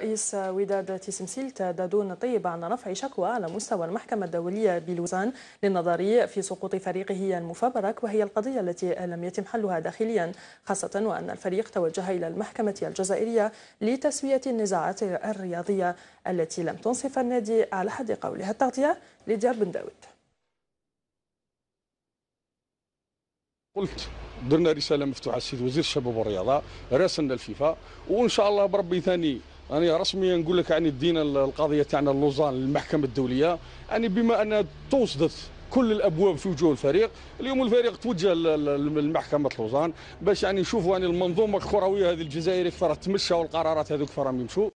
رئيس ودادة سمسيلت دادون طيب عن رفع شكوى على مستوى المحكمة الدولية بلوزان للنظر في سقوط فريقه المفبرك وهي القضية التي لم يتم حلها داخليا خاصة وأن الفريق توجه إلى المحكمة الجزائرية لتسوية النزاعات الرياضية التي لم تنصف النادي على حد قولها التغطية لديار بن داود قلت درنا رساله مفتوحه السيد وزير الشباب والرياضه راسلنا الفيفا وان شاء الله بربي ثاني أنا رسميا نقول لك عن دينا القضية تاعنا اللوزان للمحكمة الدولية يعني بما أن توصدت كل الابواب في وجوه الفريق اليوم الفريق توجه للمحكمه لوزان باش يعني نشوفوا يعني المنظومه الكرويه هذه الجزائريه كيف تمشى والقرارات هذوك كيف يمشوا